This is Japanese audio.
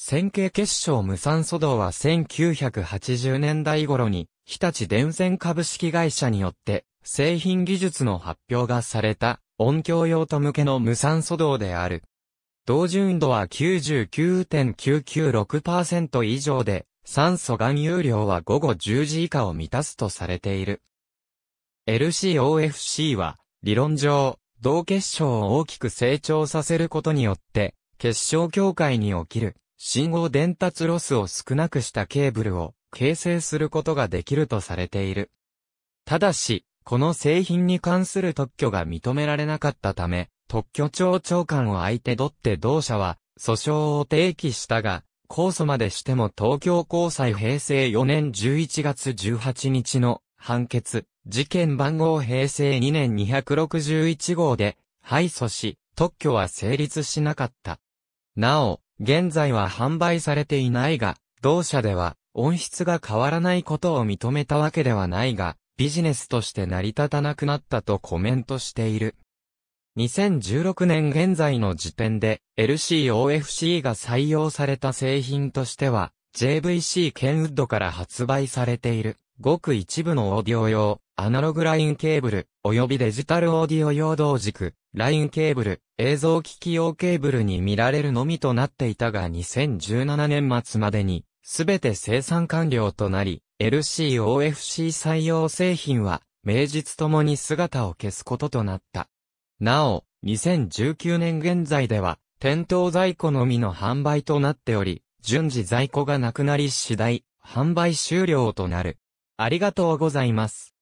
線形結晶無酸素銅は1980年代頃に、日立電線株式会社によって、製品技術の発表がされた、音響用途向けの無酸素銅である。同純度は99.996%以上で、酸素含有量は午後10時以下を満たすとされている。LCOFC は、理論上、銅結晶を大きく成長させることによって、結晶境界に起きる信号伝達ロスを少なくしたケーブルを形成することができるとされている。ただし、この製品に関する特許が認められなかったため、特許庁長官を相手取って同社は訴訟を提起したが、控訴までしても東京高裁平成4年11月18日の判決、事件番号平成2年261号で敗訴し、特許は成立しなかった。なお、現在は販売されていないが、同社では、音質が変わらないことを認めたわけではないが、ビジネスとして成り立たなくなったとコメントしている。2016年現在の時点で LCOFC が採用された製品としては JVC ケンウッドから発売されているごく一部のオーディオ用アナログラインケーブル及びデジタルオーディオ用同軸ラインケーブル、映像機器用ケーブルに見られるのみとなっていたが2017年末までに、すべて生産完了となり、LCOFC 採用製品は、名実ともに姿を消すこととなった。なお、2019年現在では、店頭在庫のみの販売となっており、順次在庫がなくなり次第、販売終了となる。ありがとうございます。